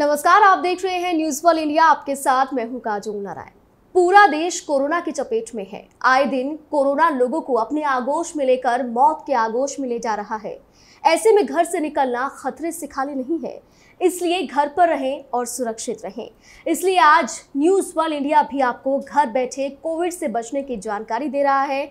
नमस्कार आप देख रहे हैं न्यूज वर्ल्ड इंडिया आपके साथ मैं हूं काजोल नारायण पूरा देश कोरोना की चपेट में है आए दिन कोरोना लोगों को अपने आगोश में लेकर मौत के आगोश में ले जा रहा है ऐसे में घर से निकलना खतरे से खाली नहीं है इसलिए घर पर रहें और सुरक्षित रहें इसलिए आज न्यूज़ वर्ल्ड इंडिया भी आपको घर बैठे कोविड से बचने की जानकारी दे रहा है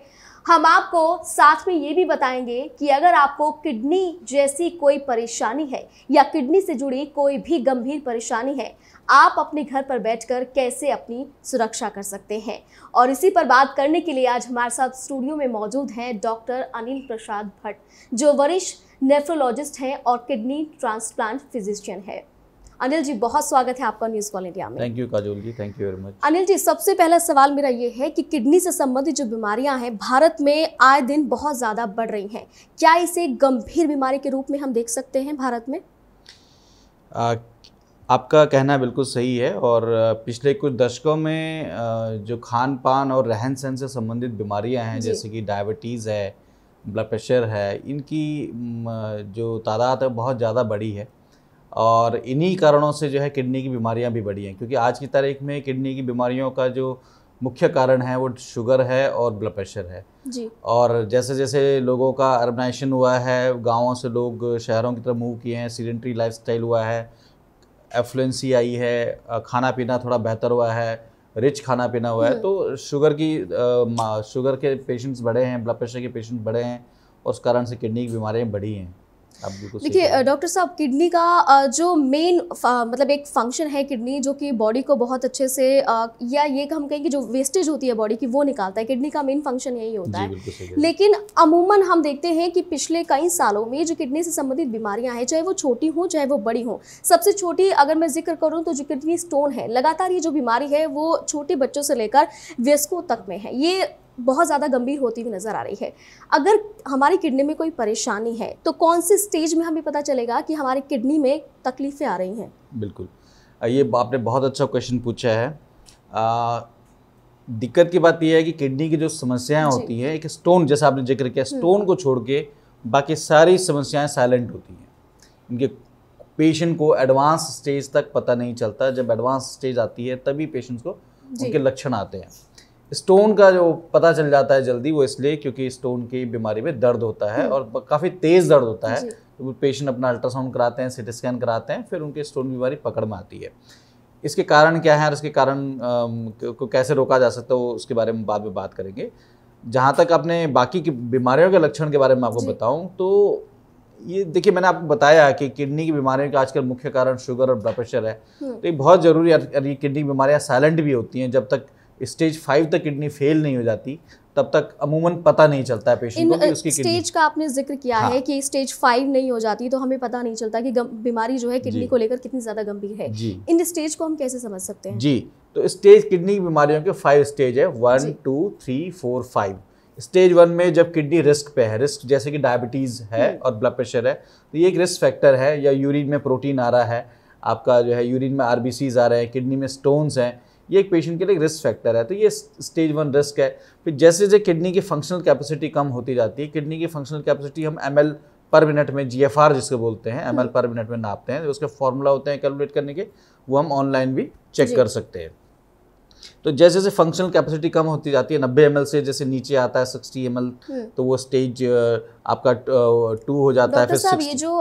हम आपको साथ में ये भी बताएंगे कि अगर आपको किडनी जैसी कोई परेशानी है या किडनी से जुड़ी कोई भी गंभीर परेशानी है आप अपने घर पर बैठकर कैसे अपनी सुरक्षा कर सकते हैं और इसी पर बात करने के लिए आज हमारे साथ स्टूडियो में मौजूद हैं डॉक्टर अनिल प्रसाद भट्ट जो वरिष्ठ नेफ्रोलॉजिस्ट हैं और किडनी ट्रांसप्लांट फिजिशियन है अनिल जी बहुत स्वागत है आपका न्यूज कॉल इंडिया में thank you Kajol ji thank you very much Anil ji सबसे पहला सवाल मेरा ये है कि किडनी से संबंधित जो बीमारियां हैं भारत में आए दिन बहुत ज्यादा बढ़ रही हैं क्या इसे गंभीर बीमारी के रूप में हम देख सकते हैं भारत में आ, आपका कहना बिल्कुल सही है और पिछले कुछ दशकों में जो खान पान और रहन सहन से संबंधित बीमारियां हैं जैसे कि डायबिटीज़ है ब्लड प्रेशर है इनकी जो तादाद है बहुत ज़्यादा बढ़ी है और इन्हीं कारणों से जो है किडनी की बीमारियां भी बढ़ी हैं क्योंकि आज की तारीख में किडनी की बीमारियों का जो मुख्य कारण है वो शुगर है और ब्लड प्रेशर है जी और जैसे जैसे लोगों का अर्बनाइजेशन हुआ है गाँवों से लोग शहरों की तरफ मूव किए हैं सीडेंट्री लाइफ हुआ है एफ्लुएंसी आई है खाना पीना थोड़ा बेहतर हुआ है रिच खाना पीना हुआ है हम्म। तो शुगर की आ, शुगर के पेशेंट्स बढ़े हैं ब्लड प्रेशर के पेशेंट्स बढ़े हैं उस कारण से किडनी की बीमारियाँ बढ़ी हैं देखिए डॉक्टर साहब किडनी का जो मेन मतलब एक फंक्शन है किडनी जो कि बॉडी को बहुत अच्छे से या ये हम कहें कि जो वेस्टेज होती है बॉडी की वो निकालता है किडनी का मेन फंक्शन यही होता है लेकिन अमूमन हम देखते हैं कि पिछले कई सालों में जो किडनी से संबंधित बीमारियां हैं चाहे वो छोटी हों चाहे वो बड़ी हों सबसे छोटी अगर मैं जिक्र करूँ तो जो किडनी स्टोन है लगातार ये जो बीमारी है वो छोटे बच्चों से लेकर व्यस्कों तक में है ये बहुत ज़्यादा गंभीर होती हुई नज़र आ रही है अगर हमारी किडनी में कोई परेशानी है तो कौन से स्टेज में हमें पता चलेगा कि हमारी किडनी में तकलीफ़ें आ रही हैं बिल्कुल ये आपने बहुत अच्छा क्वेश्चन पूछा है दिक्कत की बात यह है कि किडनी की जो समस्याएं होती हैं एक स्टोन जैसा आपने जिक्र किया स्टोन हम्म। को छोड़ के बाकी सारी समस्याएं साइलेंट होती हैं इनके पेशेंट को एडवांस स्टेज तक पता नहीं चलता जब एडवांस स्टेज आती है तभी पेशेंट्स को उनके लक्षण आते हैं स्टोन का जो पता चल जाता है जल्दी वो इसलिए क्योंकि स्टोन की बीमारी में दर्द होता है हम्म। और काफ़ी तेज़ दर्द होता है तो पेशेंट अपना अल्ट्रासाउंड कराते हैं सिटी स्कैन कराते हैं फिर उनके स्टोन बीमारी पकड़ में आती है इसके कारण क्या है और इसके कारण को कैसे रोका जा सकता है उसके बारे में बाद में बात करेंगे जहाँ तक आपने बाकी की बीमारियों के लक्षण के बारे में आपको बताऊँ तो ये देखिए मैंने आपको बताया कि किडनी की बीमारियों का आजकल मुख्य कारण शुगर और ब्लड प्रेशर है हम्म। तो ये बहुत ज़रूरी है ये किडनी की बीमारियाँ साइलेंट भी होती हैं जब तक स्टेज फाइव तक किडनी फेल नहीं हो जाती तब तक अमूमन पता नहीं चलता है पेशेंट को कि उसकी स्टेज का आपने जिक्र किया हाँ। है कि स्टेज फाइव नहीं हो जाती तो हमें पता नहीं चलता कि बीमारी जो है किडनी को लेकर कितनी ज़्यादा गंभीर है इन स्टेज को हम कैसे समझ सकते हैं जी तो स्टेज किडनी की बीमारियों के फाइव स्टेज है one two three four five stage one में जब किडनी रिस्क पे है रिस्क जैसे कि डायबिटीज़ है हम्म। और ब्लड प्रेशर है तो ये एक रिस्क फैक्टर है या यूरिन में प्रोटीन आ रहा है आपका जो है यूरिन में आर आ रहे हैं किडनी में स्टोन्स हैं ये एक पेशेंट के लिए रिस्क फैक्टर है तो ये स्टेज वन रिस्क है फिर जैसे जैसे किडनी की फंक्शनल कैपेसिटी कम होती जाती है किडनी की फंक्शनल कैपेसिटी हम एम पर मिनट में जी जिसको बोलते हैं एम पर मिनट में नापते हैं उसके फॉर्मूला होते हैं कैलकुलेट करने के वो हम ऑनलाइन भी चेक कर सकते हैं तो जैसे जैसे फंक्शनल कैपेसिटी कम होती जाती है नब्बे एम से जैसे नीचे आता है सिक्सटी एम हम्म। तो वो स्टेज आपका टू हो जाता है फिर साहब ये जो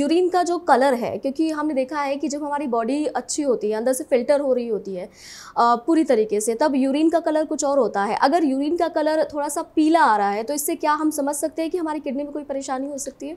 यूरिन का जो कलर है क्योंकि हमने देखा है कि जब हमारी बॉडी अच्छी होती है अंदर से फिल्टर हो रही होती है पूरी तरीके से तब यूरिन का कलर कुछ और होता है अगर यूरिन का कलर थोड़ा सा पीला आ रहा है तो इससे क्या हम समझ सकते हैं कि हमारी किडनी में कोई परेशानी हो सकती है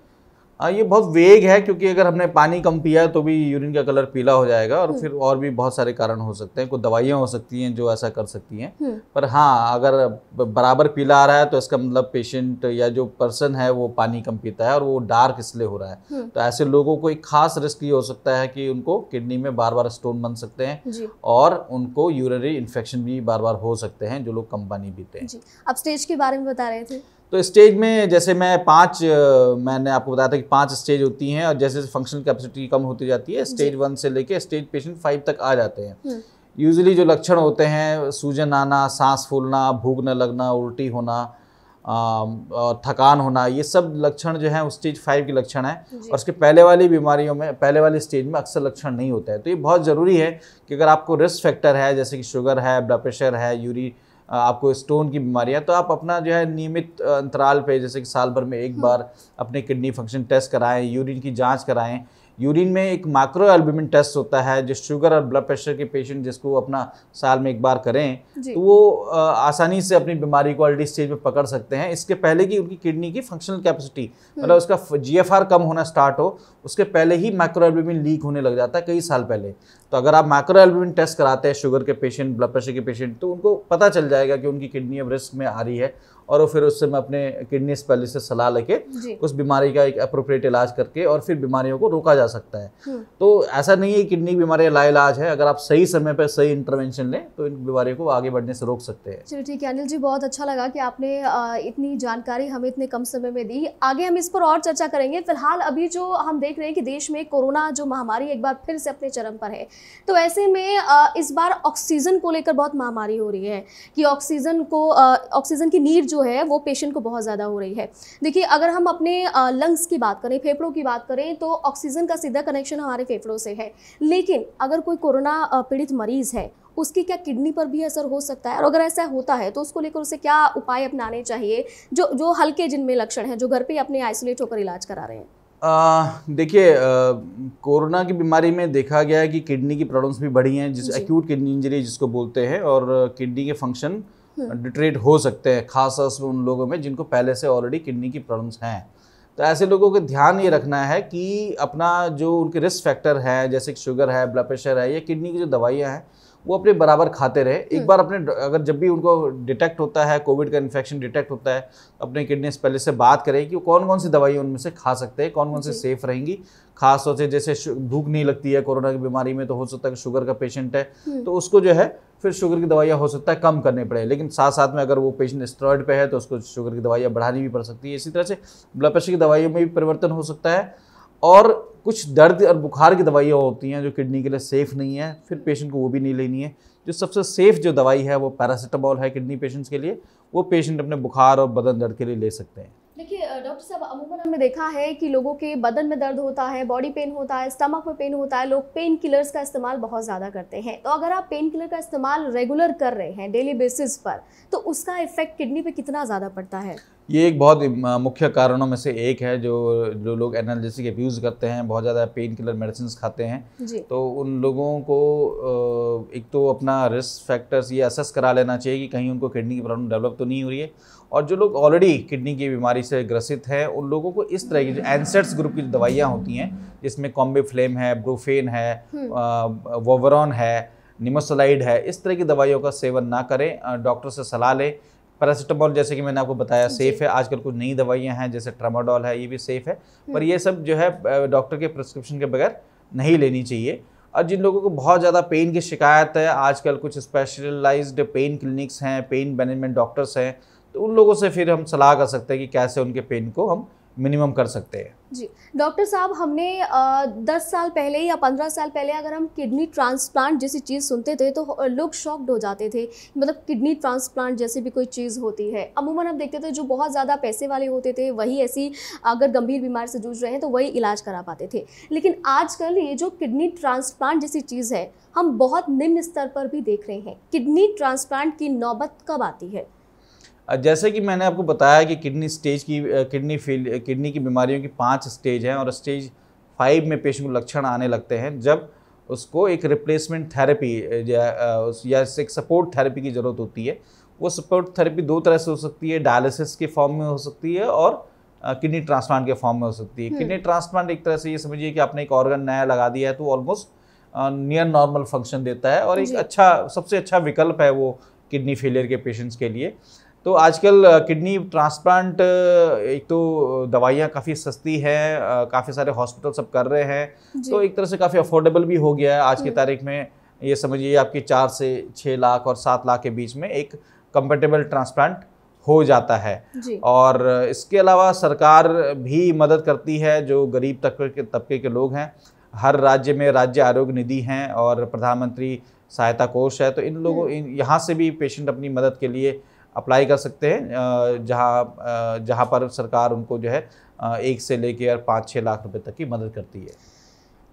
हाँ ये बहुत वेग है क्योंकि अगर हमने पानी कम पिया तो भी यूरिन का कलर पीला हो जाएगा और हम्म। फिर और भी बहुत सारे कारण हो सकते हैं कुछ दवाइयाँ हो सकती हैं जो ऐसा कर सकती हैं हम्म। पर हाँ अगर बराबर पीला आ रहा है तो इसका मतलब पेशेंट या जो पर्सन है वो पानी कम पीता है और वो डार्क इसलिए हो रहा है हम्म। तो ऐसे लोगों को एक खास रिस्क ये हो सकता है कि उनको किडनी में बार बार स्टोन बन सकते हैं और उनको यूरिनरी इन्फेक्शन भी बार बार हो सकते हैं जो लोग कम पानी पीते हैं आप स्टेज के बारे में बता रहे थे तो स्टेज में जैसे मैं पांच मैंने आपको बताया था कि पांच स्टेज होती हैं और जैसे फंक्शनल कैपेसिटी कम होती जाती है स्टेज वन से लेके स्टेज पेशेंट फाइव तक आ जाते हैं यूजली हम्म। जो लक्षण होते हैं सूजन आना सांस फूलना भूख न लगना उल्टी होना थकान होना ये सब लक्षण जो है स्टेज फाइव के लक्षण है और उसके पहले वाली बीमारियों में पहले वाली स्टेज में अक्सर लक्षण नहीं होता है तो ये बहुत ज़रूरी है कि अगर आपको रिस्क फैक्टर है जैसे कि शुगर है ब्लड प्रेशर है यूरी आपको स्टोन की बीमारी है तो आप अपना जो है नियमित अंतराल पे जैसे कि साल भर में एक हाँ। बार अपने किडनी फंक्शन टेस्ट कराएं यूरिन की जांच कराएं यूरिन में एक माइक्रो एल्बुमिन टेस्ट होता है जो शुगर और ब्लड प्रेशर के पेशेंट जिसको अपना साल में एक बार करें तो वो आसानी से अपनी बीमारी को अर्ली स्टेज में पकड़ सकते हैं इसके पहले कि उनकी किडनी की फंक्शनल हम्म। कैपेसिटी मतलब उसका जी कम होना स्टार्ट हो उसके पहले ही माइक्रो एल्बुमिन लीक होने लग जाता है कई साल पहले तो अगर आप माइक्रो एल्बुमिन टेस्ट कराते हैं शुगर के पेशेंट ब्लड प्रेशर के पेशेंट तो उनको पता चल जाएगा कि उनकी किडनी अब रिस्क में आ रही है और फिर उससे मैं अपने किडनी पहले से सलाह लेके उस बीमारी का एक अप्रोप्रिएट इलाज करके और फिर बीमारियों को रोका जा सकता है हम्म। तो ऐसा नहीं है किडनी की बीमारी लाइलाज है अगर आप सही समय पर सही इंटरवेंशन लें तो इन बीमारियों को आगे बढ़ने से रोक सकते हैं चलिए ठीक है अनिल जी बहुत अच्छा लगा कि आपने इतनी जानकारी हमें इतने कम समय में दी आगे हम इस पर और चर्चा करेंगे फिलहाल अभी जो हम देख रहे हैं कि देश में कोरोना जो महामारी एक बार फिर से अपने चरम पर है तो ऐसे में इस बार ऑक्सीजन को लेकर बहुत महामारी हो रही है कि ऑक्सीजन को ऑक्सीजन की नीड जो जो है वो पेशेंट को बहुत ज़्यादा हो रही है देखिए अगर हम अपने लंग्स की बात करें फेफड़ों की बात करें तो ऑक्सीजन का सीधा कनेक्शन हमारे फेफड़ों से है लेकिन अगर कोई कोरोना पीड़ित मरीज़ है उसकी क्या किडनी पर भी असर हो सकता है और अगर ऐसा होता है तो उसको लेकर उसे क्या उपाय अपनाने चाहिए जो जो हल्के जिनमें लक्षण हैं जो घर पर अपने आइसोलेट होकर इलाज करा रहे हैं देखिए कोरोना की बीमारी में देखा गया है कि किडनी की प्रॉब्लम्स भी बढ़ी हैं जिस एक्यूट किडनी इंजरी जिसको बोलते हैं और किडनी के फंक्शन डिट्रेट हो सकते हैं खास तौर से उन लोगों में जिनको पहले से ऑलरेडी किडनी की प्रॉब्लम्स हैं तो ऐसे लोगों के ध्यान ये रखना है कि अपना जो उनके रिस्क फैक्टर हैं जैसे शुगर है ब्लड प्रेशर है या किडनी की जो दवाइयाँ हैं वो अपने बराबर खाते रहे एक हम्म। बार अपने अगर जब भी उनको डिटेक्ट होता है कोविड का इन्फेक्शन डिटेक्ट होता है अपने किडनी पहले से बात करें कि वो कौन कौन सी दवाइयाँ उनमें से खा सकते हैं कौन कौन से सेफ रहेंगी खास तौर से जैसे भूख नहीं लगती है कोरोना की बीमारी में तो हो सकता है शुगर का पेशेंट है हम्म। तो उसको जो है फिर शुगर की दवाइयाँ हो सकता है कम करने पड़े लेकिन साथ साथ में अगर वो पेशेंट स्टेरॉयड पे है तो उसको शुगर की दवाइयाँ बढ़ानी भी पड़ सकती है इसी तरह से ब्लड प्रेशर की दवाइयों में भी परिवर्तन हो सकता है और कुछ दर्द और बुखार की दवाइयाँ होती हैं जो किडनी के लिए सेफ़ नहीं है फिर पेशेंट को वो भी नहीं लेनी है जो सबसे सेफ़ जो दवाई है वो पैरासीटामॉल है किडनी पेशेंट्स के लिए वो पेशेंट अपने बुखार और बदन दर्द के लिए ले सकते हैं डॉक्टर साहब अमूमन हमने देखा है कि लोगों के बदन में दर्द होता है बॉडी पेन होता है स्टमक में पेन होता है लोग पेन किलर्स का इस्तेमाल बहुत ज़्यादा करते हैं तो अगर आप पेन किलर का इस्तेमाल रेगुलर कर रहे हैं डेली बेसिस पर तो उसका इफेक्ट किडनी पर कितना ज़्यादा पड़ता है ये एक बहुत मुख्य कारणों में से एक है जो जो लोग एनालिसिक एब्यूज़ करते हैं बहुत ज़्यादा पेन किलर मेडिसिन खाते हैं तो उन लोगों को एक तो अपना रिस्क फैक्टर्स ये असेस करा लेना चाहिए कि कहीं उनको किडनी की प्रॉब्लम डेवलप तो नहीं हो रही है और जो लोग ऑलरेडी किडनी की बीमारी से ग्रसित हैं उन लोगों को इस तरह की जो एनसेट्स ग्रुप की दवाइयाँ होती हैं जिसमें कॉम्बे फ्लेम है ब्रूफेन है वोवरॉन हम्म। है निमोसलाइड है इस तरह की दवाइयों का सेवन ना करें डॉक्टर से सलाह लें पैरासीटामोल जैसे कि मैंने आपको बताया सेफ़ है आजकल कुछ नई दवाइयाँ हैं जैसे ट्रामाडोल है ये भी सेफ़ है हम्म। पर ये सब जो है डॉक्टर के प्रिस्क्रिप्शन के बगैर नहीं लेनी चाहिए और जिन लोगों को बहुत ज़्यादा पेन की शिकायत है आजकल कुछ स्पेशलाइज्ड पेन क्लिनिक्स हैं पेन मैनेजमेंट डॉक्टर्स हैं तो उन लोगों से फिर हम सलाह कर सकते हैं कि कैसे उनके पेन को हम मिनिमम कर सकते हैं जी डॉक्टर साहब हमने आ, साल पहले या पंद्रह साल पहले अगर हम किडनी ट्रांसप्लांट जैसी चीज़ सुनते थे तो लोग शॉक्ड हो जाते थे मतलब किडनी ट्रांसप्लांट जैसी भी कोई चीज़ होती है अमूमन हम देखते थे जो बहुत ज़्यादा पैसे वाले होते थे वही ऐसी अगर गंभीर बीमारी से जूझ रहे हैं तो वही इलाज करा पाते थे लेकिन आजकल ये जो किडनी ट्रांसप्लांट जैसी चीज़ है हम बहुत निम्न स्तर पर भी देख रहे हैं किडनी ट्रांसप्लांट की नौबत कब आती है जैसे कि मैंने आपको बताया कि किडनी स्टेज की किडनी फेल किडनी की बीमारियों की पांच स्टेज हैं और स्टेज फाइव में पेशेंट को लक्षण आने लगते हैं जब उसको एक रिप्लेसमेंट थेरेपी या एक सपोर्ट थेरेपी की ज़रूरत होती है वो सपोर्ट थेरेपी दो तरह से हो सकती है डायलिसिस के फॉर्म में हो सकती है और किडनी ट्रांसप्लांट के फॉर्म में हो सकती है किडनी हम्म। ट्रांसप्लांट एक तरह से ये समझिए कि आपने एक ऑर्गन नया लगा दिया है तो ऑलमोस्ट नियर नॉर्मल फंक्शन देता है और एक अच्छा सबसे अच्छा विकल्प है वो किडनी फेलियर के पेशेंट्स के लिए तो आजकल किडनी ट्रांसप्लांट एक तो दवाइयाँ काफ़ी सस्ती हैं काफ़ी सारे हॉस्पिटल सब कर रहे हैं तो एक तरह से काफ़ी अफोर्डेबल भी हो गया है आज की हम्म। तारीख में ये समझिए आपकी चार से छः लाख और सात लाख के बीच में एक कंपेटेबल ट्रांसप्लांट हो जाता है और इसके अलावा सरकार भी मदद करती है जो गरीब तबके के तबके के लोग हैं हर राज्य में राज्य आरोग्य निधि हैं और प्रधानमंत्री सहायता कोष है तो इन लोगों हम्म। इन यहाँ से भी पेशेंट अपनी मदद के लिए अप्लाई कर सकते हैं जहाँ जहाँ पर सरकार उनको जो है एक से लेकर पाँच छः लाख रुपए तक की मदद करती है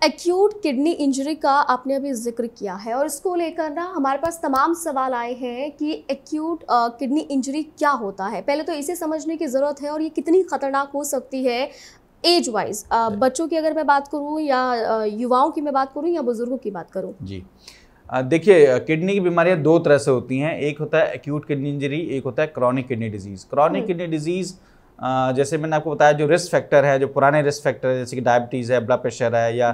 एक्यूट किडनी इंजरी का आपने अभी जिक्र किया है और इसको लेकर ना हमारे पास तमाम सवाल आए हैं कि एक्यूट किडनी इंजरी क्या होता है पहले तो इसे समझने की ज़रूरत है और ये कितनी ख़तरनाक हो सकती है एज वाइज बच्चों की अगर मैं बात करूँ या युवाओं की मैं बात करूँ या बुज़ुर्गों की बात करूँ जी देखिए किडनी की बीमारियां दो तरह से होती हैं एक होता है एक्यूट किडनी इंजरी एक होता है chronic kidney disease chronic kidney disease जैसे मैंने आपको बताया जो रिस्क फैक्टर है जो पुराने रिस्क फैक्टर है जैसे कि डायबिटीज़ है ब्लड प्रेशर है या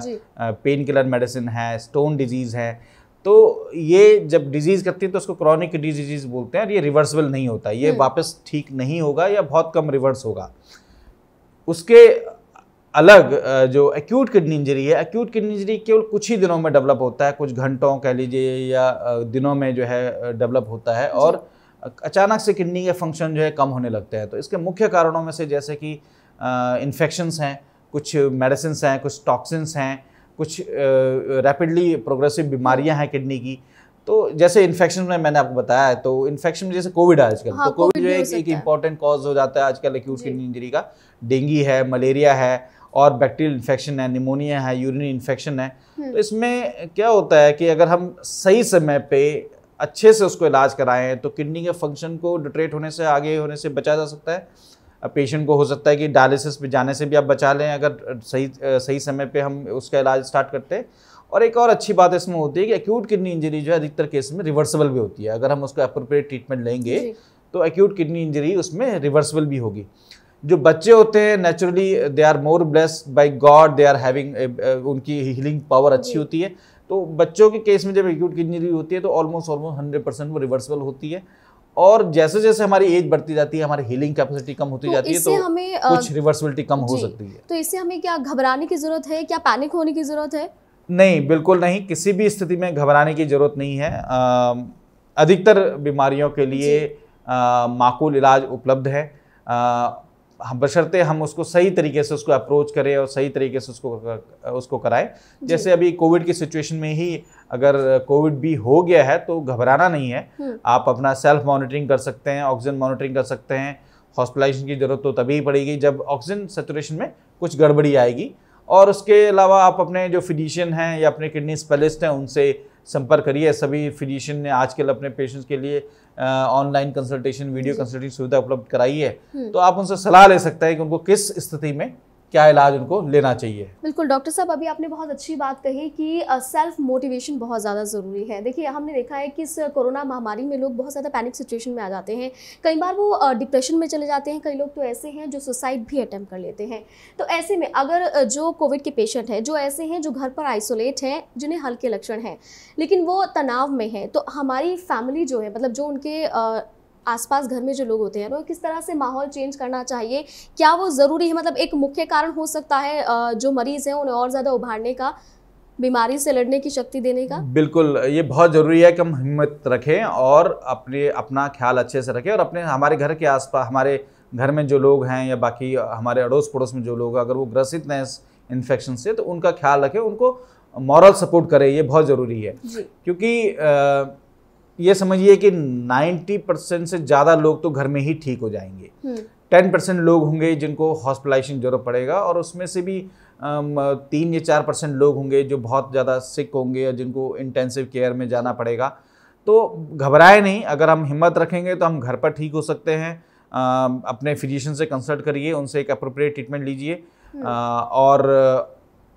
पेन किलर मेडिसिन है स्टोन डिजीज़ है तो ये जब डिजीज़ करती है तो उसको क्रॉनिक किडनी डिजीज़ बोलते हैं और ये रिवर्सिबल नहीं होता ये हम्म। वापस ठीक नहीं होगा या बहुत कम रिवर्स होगा उसके अलग जो एक्यूट किडनी इंजरी है एक्यूट किडनी इंजरी केवल कुछ ही दिनों में डेवलप होता है कुछ घंटों कह लीजिए या दिनों में जो है डेवलप होता है और अचानक से किडनी के फंक्शन जो है कम होने लगते हैं तो इसके मुख्य कारणों में से जैसे कि इन्फेक्शंस हैं कुछ मेडिसिन हैं कुछ टॉक्सिन्स हैं कुछ रैपिडली प्रोग्रेसिव बीमारियां हैं किडनी की तो जैसे इन्फेक्शन में मैंने आपको बताया है तो इन्फेक्शन में जैसे कोविड है आजकल हाँ, तो कोविड जो एक इंपॉर्टेंट कॉज हो जाता है आजकल एक्यूट किडनी इंजरी का डेंगू है मलेरिया है और बैक्टीरियल इन्फेक्शन है निमोनिया है यूरिन इन्फेक्शन है हम्म। तो इसमें क्या होता है कि अगर हम सही समय पे अच्छे से उसको इलाज कराएं तो किडनी के फंक्शन को डिट्रेट होने से आगे होने से बचा जा सकता है पेशेंट को हो सकता है कि डायलिसिस पे जाने से भी आप बचा लें अगर सही सही समय पे हम उसका इलाज स्टार्ट करते हैं और एक और अच्छी बात इसमें होती है कि एक्यूट किडनी इंजरी जो है अधिकतर केस में रिवर्सिबल भी होती है अगर हम उसको अप्रोप्रिएट ट्रीटमेंट लेंगे तो एक्यूट किडनी इंजरी उसमें रिवर्सिबल भी होगी जो बच्चे होते हैं naturally they are more blessed by God they are having उनकी हीलिंग पावर अच्छी होती है तो बच्चों के केस में जब एक्यूट किडनी इंजरी होती है तो ऑलमोस्ट ऑलमोस्ट हंड्रेड परसेंट वो रिवर्सिबल होती है और जैसे जैसे हमारी एज बढ़ती जाती है हमारी हीलिंग कैपेसिटी कम होती तो जाती है तो हमें कुछ रिवर्सिबिलिटी कम हो सकती है तो इससे हमें क्या घबराने की जरूरत है क्या पैनिक होने की जरूरत है नहीं बिल्कुल नहीं किसी भी स्थिति में घबराने की जरूरत नहीं है अधिकतर बीमारियों के लिए माकूल इलाज उपलब्ध है हम बशर्ते हम उसको सही तरीके से उसको अप्रोच करें और सही तरीके से उसको उसको कराएं जैसे अभी कोविड की सिचुएशन में ही अगर कोविड भी हो गया है तो घबराना नहीं है हम्म। आप अपना सेल्फ मॉनिटरिंग कर सकते हैं ऑक्सीजन मॉनिटरिंग कर सकते हैं हॉस्पिटलाइजेशन की ज़रूरत तो तभी पड़ेगी जब ऑक्सीजन सेचुरेशन में कुछ गड़बड़ी आएगी और उसके अलावा आप अपने जो फिजिशियन हैं या अपने किडनी स्पेलिस्ट हैं उनसे संपर्क करिए सभी फिजिशियन ने आजकल अपने पेशेंट्स के लिए ऑनलाइन कंसल्टेशन वीडियो कंसल्टेशन सुविधा उपलब्ध कराई है हम्म। तो आप उनसे सलाह ले सकते हैं कि उनको किस स्थिति में क्या इलाज उनको लेना चाहिए बिल्कुल डॉक्टर साहब अभी आपने बहुत अच्छी बात कही कि सेल्फ मोटिवेशन बहुत ज़्यादा ज़रूरी है देखिए हमने देखा है कि इस कोरोना महामारी में लोग बहुत ज़्यादा पैनिक सिचुएशन में आ जाते हैं कई बार वो डिप्रेशन में चले जाते हैं कई लोग तो ऐसे हैं जो सुसाइड भी अटैम्प्ट कर लेते हैं तो ऐसे में अगर जो कोविड के पेशेंट हैं जो ऐसे हैं जो घर पर आइसोलेट हैं जिन्हें हल्के लक्षण हैं लेकिन वो तनाव में हैं तो हमारी फैमिली जो है मतलब जो उनके आसपास घर में जो लोग होते हैं ना किस तरह से माहौल चेंज करना चाहिए क्या वो ज़रूरी है मतलब एक मुख्य कारण हो सकता है जो मरीज़ हैं उन्हें और ज़्यादा उभारने का बीमारी से लड़ने की शक्ति देने का बिल्कुल ये बहुत ज़रूरी है कि हम हिम्मत रखें और अपने अपना ख्याल अच्छे से रखें और अपने हमारे घर के आसपास हमारे घर में जो लोग हैं या बाकी हमारे अड़ोस पड़ोस में जो लोग अगर वो ग्रसित हैं इस इन्फेक्शन से तो उनका ख्याल रखें उनको मॉरल सपोर्ट करें ये बहुत ज़रूरी है क्योंकि आ, ये समझिए कि 90 परसेंट से ज़्यादा लोग तो घर में ही ठीक हो जाएंगे हम्म। टेन परसेंट लोग होंगे जिनको हॉस्पिटलाइजेशन जरूरत पड़ेगा और उसमें से भी तीन या चार परसेंट लोग होंगे जो बहुत ज़्यादा सिक होंगे या जिनको इंटेंसिव केयर में जाना पड़ेगा तो घबराए नहीं अगर हम हिम्मत रखेंगे तो हम घर पर ठीक हो सकते हैं अपने फिजिशियन से कंसल्ट करिए उनसे एक अप्रोप्रिएट ट्रीटमेंट लीजिए हम्म। और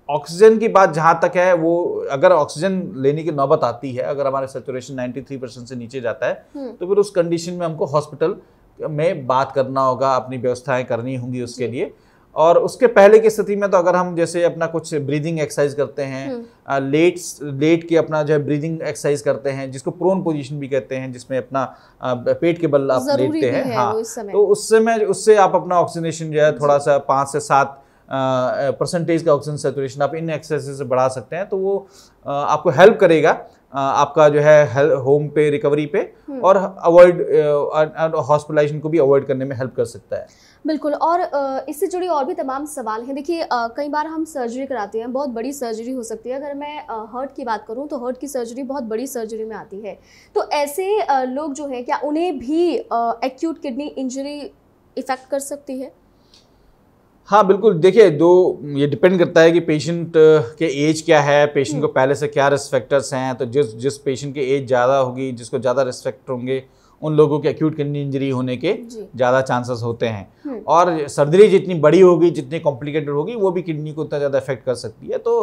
ऑक्सीजन की बात जहाँ तक है वो अगर ऑक्सीजन लेने की नौबत आती है अगर हमारा सेचुरेशन 93 परसेंट से नीचे जाता है हम्म। तो फिर उस कंडीशन में हमको हॉस्पिटल में बात करना होगा अपनी व्यवस्थाएं करनी होंगी उसके लिए और उसके पहले की स्थिति में तो अगर हम जैसे अपना कुछ ब्रीदिंग एक्सरसाइज करते हैं लेट लेट के अपना जो है ब्रीदिंग एक्सरसाइज करते हैं जिसको प्रोन पोजीशन भी कहते हैं जिसमें अपना पेट के बल आप लेटते हैं हाँ तो उससे में उससे आप अपना ऑक्सीजनेशन जो है थोड़ा सा पाँच से सात परसेंटेज का ऑक्सीजन सेचुरेशन आप इन एक्सरसाइज से बढ़ा सकते हैं तो वो आपको हेल्प करेगा आपका जो है होम पे रिकवरी पे हम्म। और अवॉइड हॉस्पिटलाइजेशन को भी अवॉइड करने में हेल्प कर सकता है बिल्कुल और इससे जुड़ी और भी तमाम सवाल हैं देखिए कई बार हम सर्जरी कराते हैं बहुत बड़ी सर्जरी हो सकती है अगर मैं हर्ट की बात करूं तो हर्ट की सर्जरी बहुत बड़ी सर्जरी में आती है तो ऐसे लोग जो हैं क्या उन्हें भी एक्यूट किडनी इंजरी इफ़ेक्ट कर सकती है हाँ बिल्कुल देखिए दो ये डिपेंड करता है कि पेशेंट के एज क्या है पेशेंट को हम्म। पहले से क्या रिस्क फैक्टर्स हैं तो जिस जिस पेशेंट के एज ज़्यादा होगी जिसको ज़्यादा रिस्क फैक्टर होंगे उन लोगों के एक्यूट किडनी इंजरी होने के ज़्यादा चांसेस होते हैं हम्म। और सर्जरी जितनी बड़ी होगी जितनी कॉम्प्लिकेटेड होगी वो भी किडनी को उतना ज़्यादा इफेक्ट कर सकती है तो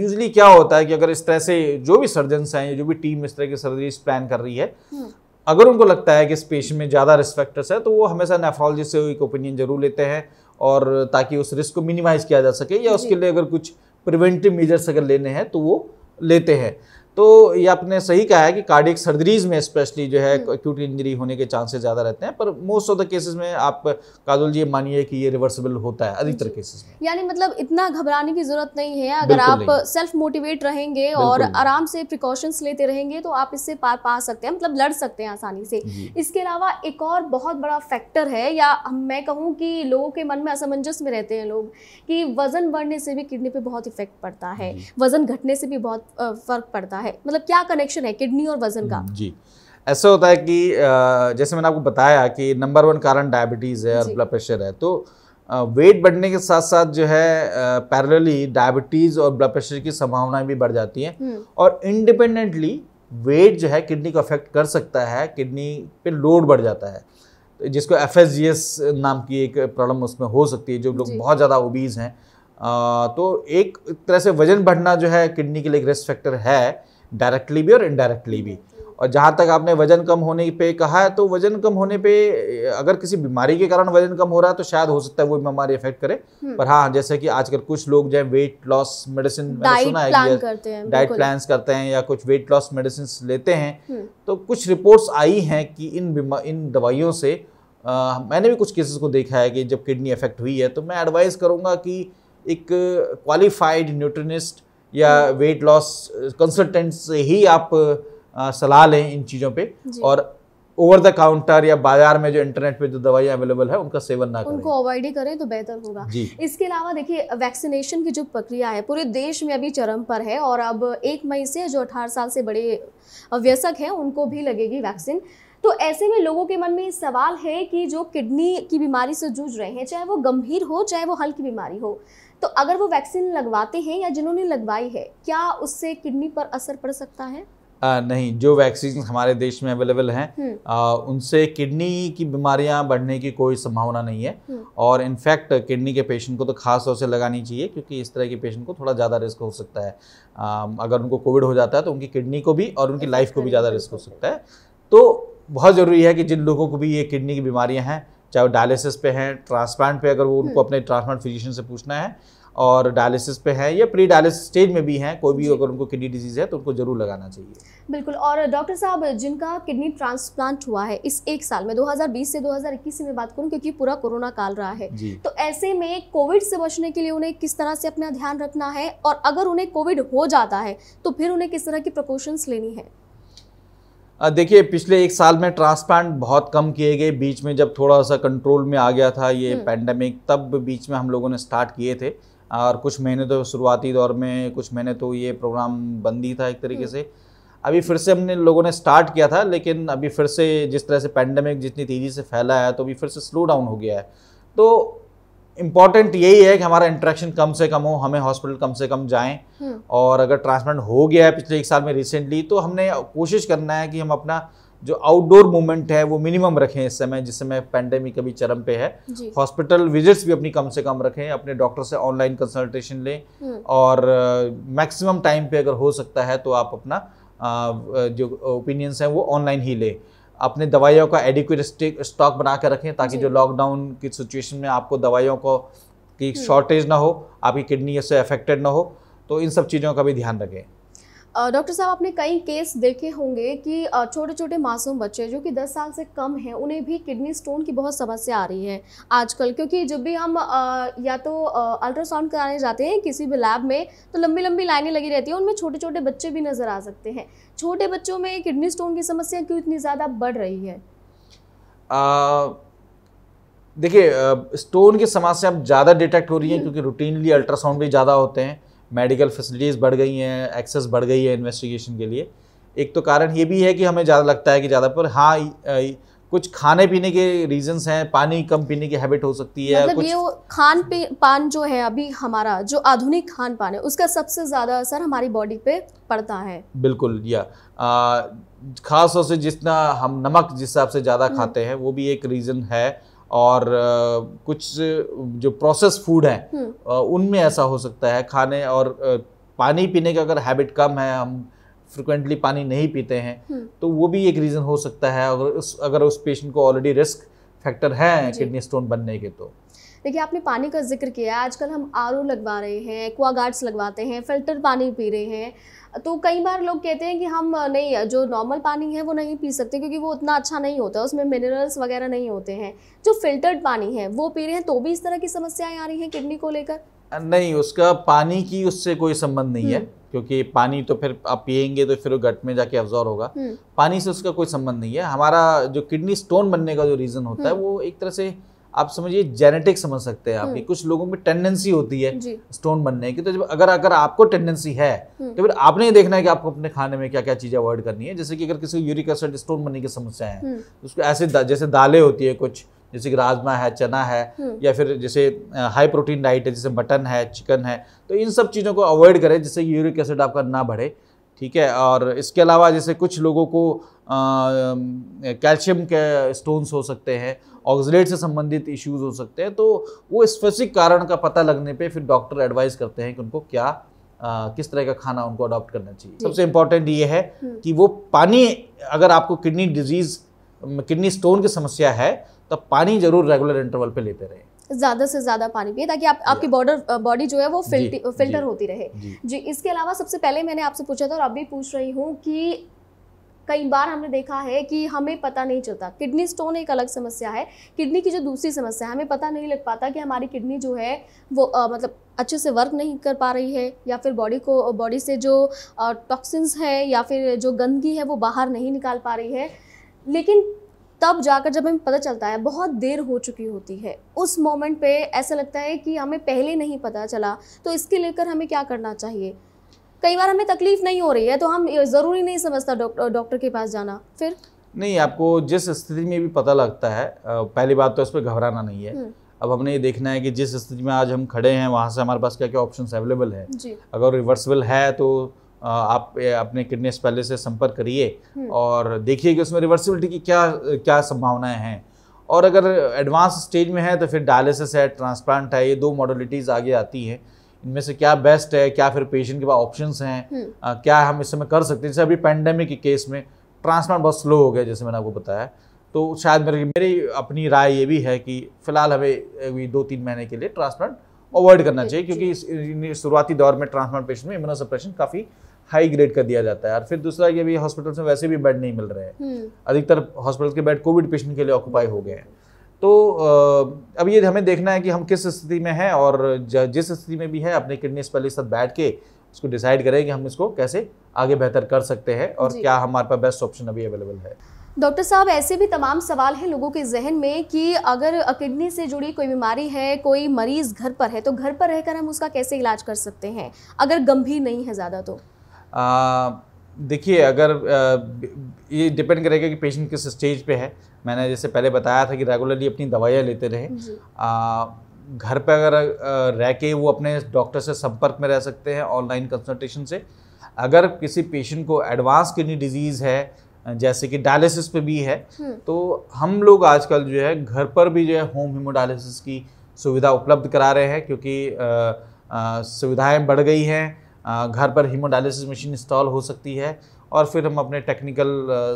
यूजली क्या होता है कि अगर इस तरह से जो भी सर्जनस हैं जो भी टीम इस तरह की सर्जरीज प्लान कर रही है हम्म। अगर उनको लगता है कि इस पेशेंट में ज़्यादा रिस्क फैक्टर्स है तो वो हमेशा नेफ्रोलॉजिस्ट से एक ओपिनियन जरूर लेते हैं और ताकि उस रिस्क को मिनिमाइज़ किया जा सके या उसके लिए अगर कुछ प्रिवेंटिव मेजर्स अगर लेने हैं तो वो लेते हैं तो ये आपने सही कहा है कि कार्डिक सर्जरीज में स्पेशली जो है एक्यूट हम्म। इंजरी होने के चांसेस ज़्यादा रहते हैं पर मोस्ट ऑफ द केसेस में आप काजुल जी मानिए कि ये रिवर्सिबल होता है अधिकतर केसेस में यानी मतलब इतना घबराने की जरूरत नहीं है अगर आप सेल्फ मोटिवेट रहेंगे और आराम से प्रिकॉशंस लेते रहेंगे तो आप इससे पार पा सकते हैं मतलब लड़ सकते हैं आसानी से इसके अलावा एक और बहुत बड़ा फैक्टर है या मैं कहूँ कि लोगों के मन में असमंजस में रहते हैं लोग कि वजन बढ़ने से भी किडनी पे बहुत इफेक्ट पड़ता है वजन घटने से भी बहुत फर्क पड़ता है रहा है मतलब क्या कनेक्शन है किडनी और वजन का जी ऐसा होता है कि जैसे मैंने आपको बताया कि नंबर वन कारण डायबिटीज़ है और ब्लड प्रेशर है तो वेट बढ़ने के साथ साथ जो है पैरेलली डायबिटीज़ और ब्लड प्रेशर की संभावनाएं भी बढ़ जाती हैं हम्म। और इंडिपेंडेंटली वेट जो है किडनी को अफेक्ट कर सकता है किडनी पे लोड बढ़ जाता है जिसको एफ नाम की एक प्रॉब्लम उसमें हो सकती है जो लोग बहुत ज़्यादा ओबीज़ हैं तो एक तरह से वजन बढ़ना जो है किडनी के लिए एक रिस्क फैक्टर है डायरेक्टली भी और इनडायरेक्टली भी और जहाँ तक आपने वजन कम होने पे कहा है तो वजन कम होने पे अगर किसी बीमारी के कारण वजन कम हो रहा है तो शायद हो सकता है वो बीमारी इफेक्ट करे हम्म। पर हाँ जैसे कि आजकल कुछ लोग जो है वेट लॉस मेडिसिन सुना है डाइट प्लान करते हैं या कुछ वेट लॉस मेडिसिन लेते हैं हम्म। तो कुछ रिपोर्ट्स आई हैं कि इन इन दवाइयों से आ, मैंने भी कुछ केसेस को देखा है कि जब किडनी इफेक्ट हुई है तो मैं एडवाइस करूँगा कि एक क्वालिफाइड न्यूट्रिनिस्ट या वेट लॉस कंसल्टेंट से ही आप सलाह लें इन चीज़ों पे और ओवर द काउंटर या बाजार में जो इंटरनेट पे जो दवाइयाँ अवेलेबल है उनका सेवन ना करें उनको अवॉइड ही करें तो बेहतर होगा इसके अलावा देखिए वैक्सीनेशन की जो प्रक्रिया है पूरे देश में अभी चरम पर है और अब एक मई से जो अठारह साल से बड़े व्यसक हैं उनको भी लगेगी वैक्सीन तो ऐसे में लोगों के मन में सवाल है कि जो किडनी की बीमारी से जूझ रहे हैं चाहे वो गंभीर हो चाहे वो हल्की बीमारी हो तो अगर वो वैक्सीन लगवाते हैं या जिन्होंने लगवाई है क्या उससे किडनी पर असर पड़ सकता है आ, नहीं जो वैक्सीन हमारे देश में अवेलेबल हैं हम्म। उनसे किडनी की बीमारियां बढ़ने की कोई संभावना नहीं है हम्म। और इनफैक्ट किडनी के पेशेंट को तो खास तौर से लगानी चाहिए क्योंकि इस तरह के पेशेंट को थोड़ा ज़्यादा रिस्क हो सकता है आ, अगर उनको कोविड हो जाता है तो उनकी किडनी को भी और उनकी लाइफ को भी ज़्यादा रिस्क हो सकता है तो बहुत ज़रूरी है कि जिन लोगों को भी ये किडनी की बीमारियाँ हैं चाहे वो डायलिसिस पे हैं ट्रांसप्लांट पे अगर वो उनको हम्म। अपने ट्रांसप्लांट फिजिशियन से पूछना है और डायलिसिस पे हैं या प्री डायलिसिस स्टेज में भी हैं कोई भी अगर उनको किडनी डिजीज़ है तो उनको ज़रूर लगाना चाहिए बिल्कुल और डॉक्टर साहब जिनका किडनी ट्रांसप्लांट हुआ है इस एक साल में 2020 से 2021 से मैं बात करूं क्योंकि पूरा कोरोना काल रहा है तो ऐसे में कोविड से बचने के लिए उन्हें किस तरह से अपना ध्यान रखना है और अगर उन्हें कोविड हो जाता है तो फिर उन्हें किस तरह की प्रिकॉशंस लेनी है देखिए पिछले एक साल में ट्रांसप्लांट बहुत कम किए गए बीच में जब थोड़ा सा कंट्रोल में आ गया था ये हम्म। पैंडमिक तब बीच में हम लोगों ने स्टार्ट किए थे और कुछ महीने तो शुरुआती दौर में कुछ महीने तो ये प्रोग्राम बंद ही था एक तरीके हम्म। से अभी फिर से हमने लोगों ने स्टार्ट किया था लेकिन अभी फिर से जिस तरह से पैंडमिक जितनी तेज़ी से फैला है तो अभी फिर से स्लो डाउन हो गया है तो इम्पॉर्टेंट यही है कि हमारा इंट्रैक्शन कम से कम हो हमें हॉस्पिटल कम से कम जाएं हम्म। और अगर ट्रांसप्लांट हो गया है पिछले एक साल में रिसेंटली तो हमने कोशिश करना है कि हम अपना जो आउटडोर मूवमेंट है वो मिनिमम रखें इस समय जिस समय पैंडेमिक अभी चरम पे है हॉस्पिटल विजिट्स भी अपनी कम से कम रखें अपने डॉक्टर से ऑनलाइन कंसल्टेशन लें हम्म। और मैक्सिमम टाइम पे अगर हो सकता है तो आप अपना जो ओपिनियंस हैं वो ऑनलाइन ही लें अपने दवाइयों का एडिक्यूट स्टॉक बना कर रखें ताकि जो लॉकडाउन की सिचुएशन में आपको दवाइयों को की शॉर्टेज हम्म। ना हो आपकी किडनी से अफेक्टेड ना हो तो इन सब चीज़ों का भी ध्यान रखें डॉक्टर साहब आपने कई केस देखे होंगे कि छोटे छोटे मासूम बच्चे जो कि 10 साल से कम हैं उन्हें भी किडनी स्टोन की बहुत समस्या आ रही है आजकल क्योंकि जब भी हम या तो अल्ट्रासाउंड कराने जाते हैं किसी भी लैब में तो लंबी लंबी लाइनें लगी रहती हैं उनमें छोटे छोटे बच्चे भी नज़र आ सकते हैं छोटे बच्चों में किडनी स्टोन की समस्या क्यों इतनी ज़्यादा बढ़ रही है देखिए स्टोन की समस्या अब ज़्यादा डिटेक्ट हो रही है क्योंकि रूटीनली अल्ट्रासाउंड भी ज़्यादा होते हैं मेडिकल फैसिलिटीज़ बढ़ गई हैं एक्सेस बढ़ गई है इन्वेस्टिगेशन के लिए एक तो कारण ये भी है कि हमें ज़्यादा लगता है कि ज़्यादा पर हाँ कुछ खाने पीने के रीजंस हैं पानी कम पीने की हैबिट हो सकती है मतलब कुछ... ये खान पी पान जो है अभी हमारा जो आधुनिक खान पान है उसका सबसे ज़्यादा असर हमारी बॉडी पे पड़ता है बिल्कुल या ख़ास तौर से जितना हम नमक जिस हिसाब से ज़्यादा हम्म। खाते हैं वो भी एक रीज़न है और कुछ जो प्रोसेस फूड है उनमें ऐसा हो सकता है खाने और पानी पीने का अगर हैबिट कम है हम फ्रिक्वेंटली पानी नहीं पीते हैं हम्म। तो वो भी एक रीज़न हो सकता है अगर उस अगर उस पेशेंट को ऑलरेडी रिस्क फैक्टर है किडनी स्टोन बनने के तो देखिए आपने पानी का जिक्र किया आजकल हम आर लगवा रहे हैं एक्वागार्ड्स लगवाते हैं फिल्टर पानी पी रहे हैं तो कई बार लोग कहते हैं कि हम नहीं जो नॉर्मल पानी है वो नहीं पी सकते क्योंकि वो उतना अच्छा नहीं होता उसमें मिनरल्स वगैरह नहीं होते हैं जो फिल्टर्ड पानी है वो पी रहे हैं तो भी इस तरह की समस्याएं आ रही हैं किडनी को लेकर नहीं उसका पानी की उससे कोई संबंध नहीं है हम्म। क्योंकि पानी तो फिर आप पियेंगे तो फिर वो गट में जाके अब्जॉर्व होगा हम्म। पानी से उसका कोई संबंध नहीं है हमारा जो किडनी स्टोन बनने का जो रीज़न होता है हम्म। वो एक तरह से आप समझिए जेनेटिक समझ सकते हैं आपकी हम्म। कुछ लोगों में टेंडेंसी होती है स्टोन बनने की तो जब अगर अगर आपको टेंडेंसी है हम्म। तो फिर आपने ये देखना है कि आपको अपने खाने में क्या क्या चीज़ें अवॉइड करनी है जैसे कि अगर किसी को यूरिक एसिड स्टोन बनने की समस्या है हम्म। तो उसको ऐसे जैसे दालें होती है कुछ जैसे कि राजमा है चना है या फिर जैसे हाई प्रोटीन डाइट है जैसे मटन है चिकन है तो इन सब चीज़ों को अवॉइड करें जिससे यूरिक एसिड आपका ना बढ़े ठीक है और इसके अलावा जैसे कुछ लोगों को कैल्शियम के स्टोन्स हो सकते हैं ऑक्सीडेट से संबंधित इश्यूज हो सकते हैं तो वो स्पेसिफिक कारण का पता लगने पे फिर डॉक्टर एडवाइस करते हैं कि उनको क्या आ, किस तरह का खाना उनको अडॉप्ट करना चाहिए सबसे इम्पोर्टेंट ये है हम्म। कि वो पानी अगर आपको किडनी डिजीज़ किडनी स्टोन की समस्या है तब पानी जरूर रेगुलर इंटरवल पे लेते रहें ज़्यादा से ज़्यादा पानी पिए ताकि आप आपकी बॉर्डर बॉडी uh, जो है वो फिल्टर फिल्टर होती रहे जी इसके अलावा सबसे पहले मैंने आपसे पूछा था और अब भी पूछ रही हूँ कि कई बार हमने देखा है कि हमें पता नहीं चलता किडनी स्टोन एक अलग समस्या है किडनी की जो दूसरी समस्या है हमें पता नहीं लग पाता कि हमारी किडनी जो है वो आ, मतलब अच्छे से वर्क नहीं कर पा रही है या फिर बॉडी को बॉडी से जो टॉक्सिन्स है या फिर जो गंदगी है वो बाहर नहीं निकाल पा रही है लेकिन तब जाकर जब हमें पता चलता है बहुत देर हो चुकी होती है उस मोमेंट पे ऐसा लगता है कि हमें पहले नहीं पता चला तो इसके लेकर हमें क्या करना चाहिए कई बार हमें तकलीफ नहीं हो रही है तो हम ज़रूरी नहीं समझता डॉक्टर डॉक्टर के पास जाना फिर नहीं आपको जिस स्थिति में भी पता लगता है पहली बात तो इस पर घबराना नहीं है हम्म। अब हमने ये देखना है कि जिस स्थिति में आज हम खड़े हैं वहाँ से हमारे पास क्या क्या ऑप्शन अवेलेबल है अगर रिवर्सिबल है तो आप अपने किडनी स्पेलिस से संपर्क करिए हम्म। और देखिए कि उसमें रिवर्सिबिलिटी की क्या क्या संभावनाएं हैं और अगर एडवांस स्टेज में है तो फिर डायलिसिस है ट्रांसप्लांट है ये दो मॉडलिटीज़ आगे आती हैं इनमें से क्या बेस्ट है क्या फिर पेशेंट के पास ऑप्शंस हैं हम्म। क्या हम इस समय कर सकते हैं जैसे अभी पेंडेमिक के केस में ट्रांसप्लांट बहुत स्लो हो गया जैसे मैंने आपको बताया तो शायद मेरे मेरी अपनी राय ये भी है कि फ़िलहाल हमें दो तीन महीने के लिए ट्रांसप्लांट अवॉइड करना चाहिए क्योंकि शुरुआती दौर में ट्रांसप्लांट पेशेंट में इम्यूनो सप्रेशन काफ़ी हाई ग्रेड कर दिया जाता है और फिर दूसरा ये भी हॉस्पिटल्स में वैसे भी बेड नहीं मिल रहे हैं हम्म। अधिकतर हॉस्पिटल के बेड कोविड पेशेंट के लिए ऑक्यूपाई हो गए हैं तो अब ये हमें देखना है कि हम किस स्थिति में हैं और जिस स्थिति में भी है अपने किडनी स्पेशलिस्ट साथ बैठ के उसको डिसाइड करें कि हम इसको कैसे आगे बेहतर कर सकते हैं और क्या हमारे पास बेस्ट ऑप्शन अभी अवेलेबल है डॉक्टर साहब ऐसे भी तमाम सवाल हैं लोगों के जहन में कि अगर किडनी से जुड़ी कोई बीमारी है कोई मरीज़ घर पर है तो घर पर रहकर हम उसका कैसे इलाज कर सकते हैं अगर गंभीर नहीं है ज़्यादा तो देखिए अगर आ, ये डिपेंड करेगा कि पेशेंट किस स्टेज पे है मैंने जैसे पहले बताया था कि रेगुलरली अपनी दवाइयाँ लेते रहे घर पे अगर रह के वो अपने डॉक्टर से संपर्क में रह सकते हैं ऑनलाइन कंसल्टेशन से अगर किसी पेशेंट को एडवांस किडनी डिजीज़ है जैसे कि डायलिसिस पे भी है हम्म। तो हम लोग आजकल जो है घर पर भी जो है होम हीमोडायलिसिस की सुविधा उपलब्ध करा रहे हैं क्योंकि सुविधाएं बढ़ गई हैं घर पर हीमोडायलिसिस मशीन इंस्टॉल हो सकती है और फिर हम अपने टेक्निकल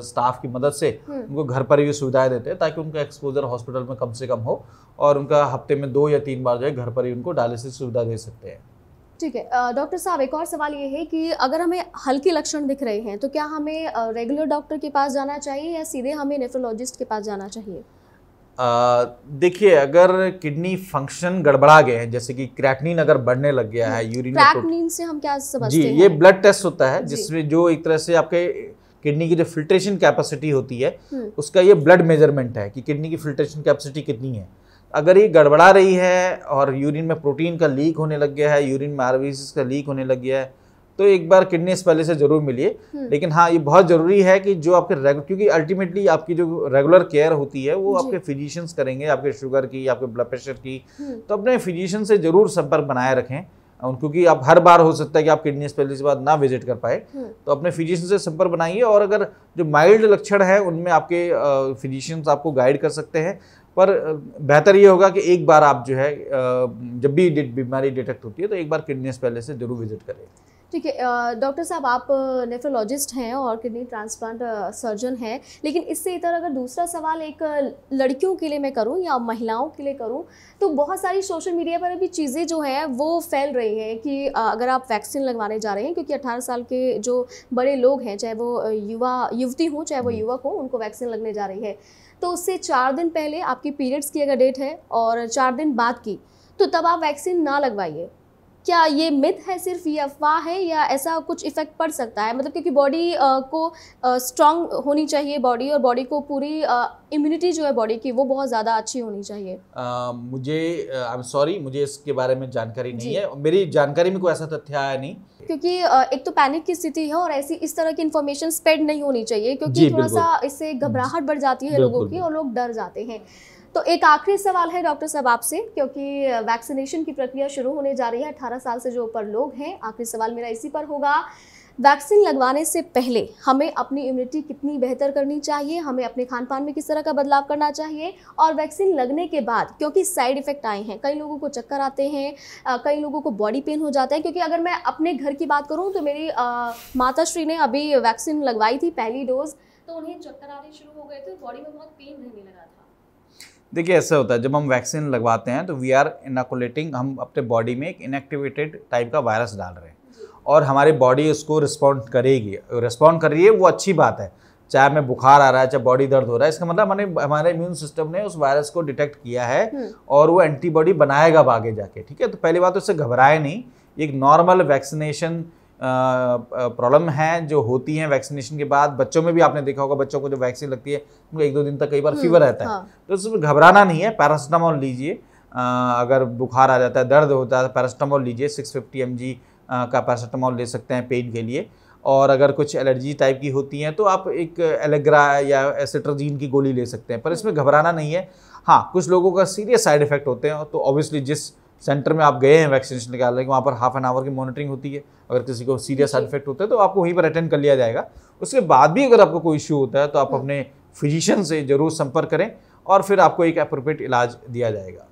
स्टाफ की मदद से हम्म। उनको घर पर ये सुविधाएं देते हैं ताकि उनका एक्सपोजर हॉस्पिटल में कम से कम हो और उनका हफ्ते में दो या तीन बार जो है घर पर ही उनको डायलिसिस सुविधा दे सकते हैं ठीक है डॉक्टर साहब एक और सवाल ये है कि अगर हमें हल्के लक्षण दिख रहे हैं तो क्या हमें रेगुलर डॉक्टर के पास जाना चाहिए या सीधे हमें नेफ्रोलॉजिस्ट के पास जाना चाहिए देखिए अगर किडनी फंक्शन गड़बड़ा गए हैं जैसे कि क्रैकनिन अगर बढ़ने लग गया है हाँ, यूरिन से हम क्या समझते जी ये ब्लड टेस्ट होता है जिसमें जो एक तरह से आपके किडनी की जो फिल्ट्रेशन कैपेसिटी होती है हम्म। उसका ये ब्लड मेजरमेंट है कि किडनी की फिल्ट्रेशन कैपेसिटी कितनी है अगर ये गड़बड़ा रही है और यूरिन में प्रोटीन का लीक होने लग गया है यूरिन में आरवीसीस का लीक होने लग गया है तो एक बार किडनी पहले से जरूर मिलिए हम्म। लेकिन हाँ ये बहुत जरूरी है कि जो आपके रेगुलर क्योंकि अल्टीमेटली आपकी जो रेगुलर केयर होती है वो आपके फिजिशियंस करेंगे आपके शुगर की आपके ब्लड प्रेशर की हम्म। तो अपने फिजिशियन से जरूर संपर्क बनाए रखें क्योंकि आप हर बार हो सकता है कि आप किडनी पहले से बाद ना विजिट कर पाए हम्म। तो अपने फिजिशियन से संपर्क बनाइए और अगर जो माइल्ड लक्षण है उनमें आपके फिजिशियंस आपको गाइड कर सकते हैं पर बेहतर ये होगा कि एक बार आप जो है जब भी बीमारी डिटेक्ट होती है तो एक बार किडनी पहले से जरूर विजिट करें ठीक है डॉक्टर साहब आप नेफ्रोलॉजिस्ट हैं और किडनी ट्रांसप्लांट सर्जन हैं लेकिन इससे इतर अगर दूसरा सवाल एक लड़कियों के लिए मैं करूं या महिलाओं के लिए करूं तो बहुत सारी सोशल मीडिया पर अभी चीज़ें जो हैं वो फैल रही हैं कि अगर आप वैक्सीन लगवाने जा रहे हैं क्योंकि अठारह साल के जो बड़े लोग हैं चाहे वो युवा युवती हों चाहे वो हम्म। युवक हों उनको वैक्सीन लगने जा रही है तो उससे चार दिन पहले आपकी पीरियड्स की अगर डेट है और चार दिन बाद की तो तब आप वैक्सीन ना लगवाइए क्या ये मिथ है सिर्फ ये अफवाह है या ऐसा कुछ इफेक्ट पड़ सकता है मतलब क्योंकि बॉडी को स्ट्रांग होनी चाहिए बॉडी और बॉडी को पूरी इम्यूनिटी जो है बॉडी की वो बहुत ज़्यादा अच्छी होनी चाहिए आ, मुझे आई एम सॉरी मुझे इसके बारे में जानकारी नहीं है मेरी जानकारी में कोई ऐसा तथ्य आया नहीं क्योंकि एक तो पैनिक की स्थिति है और ऐसी इस तरह की इन्फॉर्मेशन स्प्रेड नहीं होनी चाहिए क्योंकि थोड़ा सा इससे घबराहट बढ़ जाती है लोगों की और लोग डर जाते हैं तो एक आखिरी सवाल है डॉक्टर साहब आपसे क्योंकि वैक्सीनेशन की प्रक्रिया शुरू होने जा रही है अठारह साल से जो ऊपर लोग हैं आखिरी सवाल मेरा इसी पर होगा वैक्सीन लगवाने से पहले हमें अपनी इम्यूनिटी कितनी बेहतर करनी चाहिए हमें अपने खान पान में किस तरह का बदलाव करना चाहिए और वैक्सीन लगने के बाद क्योंकि साइड इफेक्ट आए हैं कई लोगों को चक्कर आते हैं कई लोगों को बॉडी पेन हो जाता है क्योंकि अगर मैं अपने घर की बात करूँ तो मेरी माता श्री ने अभी वैक्सीन लगवाई थी पहली डोज तो उन्हें चक्कर आने शुरू हो गए थे बॉडी में बहुत पेन रहने लगा था देखिए ऐसा होता है जब हम वैक्सीन लगवाते हैं तो वी आर इनाकुलेटिंग हम अपने बॉडी में एक इनएक्टिवेटेड टाइप का वायरस डाल रहे हैं और हमारी बॉडी उसको रिस्पॉन्ड करेगी रिस्पॉन्ड कर रही है वो अच्छी बात है चाहे हमें बुखार आ रहा है चाहे बॉडी दर्द हो रहा है इसका मतलब हमारे हमारे इम्यून सिस्टम ने उस वायरस को डिटेक्ट किया है हम्म। और वो एंटीबॉडी बनाएगा आगे जाके ठीक है तो पहली बात तो उससे घबराए नहीं एक नॉर्मल वैक्सीनेशन प्रॉब्लम है जो होती हैं वैक्सीनेशन के बाद बच्चों में भी आपने देखा होगा बच्चों को जो वैक्सीन लगती है उनको एक दो दिन तक कई बार हम्म, फीवर रहता है हाँ। तो उसमें घबराना नहीं है पैरासिटामोल लीजिए अगर बुखार आ जाता है दर्द होता है पैरासिटामोल लीजिए सिक्स फिफ्टी का पैरासिटामोल ले सकते हैं पेन के लिए और अगर कुछ एलर्जी टाइप की होती हैं तो आप एक एलेग्रा या एसेट्राजीन की गोली ले सकते हैं पर हम्म। इसमें घबराना नहीं है हाँ कुछ लोगों का सीरियस साइड इफेक्ट होते हैं तो ऑब्वियसली जिस सेंटर में आप गए हैं वैक्सीनेशन के के वहाँ पर हाफ एन आवर की मॉनिटरिंग होती है अगर किसी को सीरियस साइड इफेक्ट होता है तो आपको वहीं पर अटेंड कर लिया जाएगा उसके बाद भी अगर आपको कोई इश्यू होता है तो आप हम्म। अपने फिजिशियन से ज़रूर संपर्क करें और फिर आपको एक अप्रोप्रिएट इलाज दिया जाएगा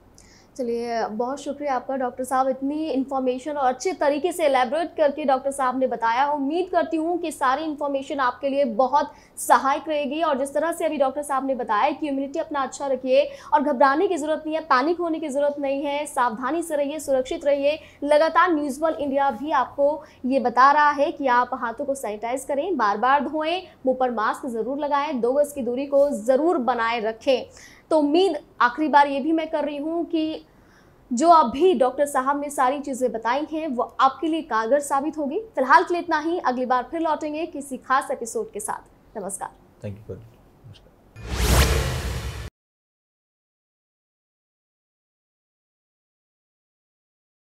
चलिए बहुत शुक्रिया आपका डॉक्टर साहब इतनी इन्फॉर्मेशन और अच्छे तरीके से एलेबरेट करके डॉक्टर साहब ने बताया उम्मीद करती हूँ कि सारी इन्फॉर्मेशन आपके लिए बहुत सहायक रहेगी और जिस तरह से अभी डॉक्टर साहब ने बताया कि इम्यूनिटी अपना अच्छा रखिए और घबराने की ज़रूरत नहीं है पैनिक होने की ज़रूरत नहीं है सावधानी से रहिए सुरक्षित रहिए लगातार न्यूज़ वन इंडिया भी आपको ये बता रहा है कि आप हाथों को सैनिटाइज करें बार बार धोएं मुँह पर मास्क ज़रूर लगाएं दो गज़ की दूरी को ज़रूर बनाए रखें तो उम्मीद आखिरी बार ये भी मैं कर रही हूँ कि जो अभी डॉक्टर साहब ने सारी चीज़ें बताई हैं वो आपके लिए कारगर साबित होगी फिलहाल के लिए इतना ही अगली बार फिर लौटेंगे किसी खास एपिसोड के साथ नमस्कार थैंक यू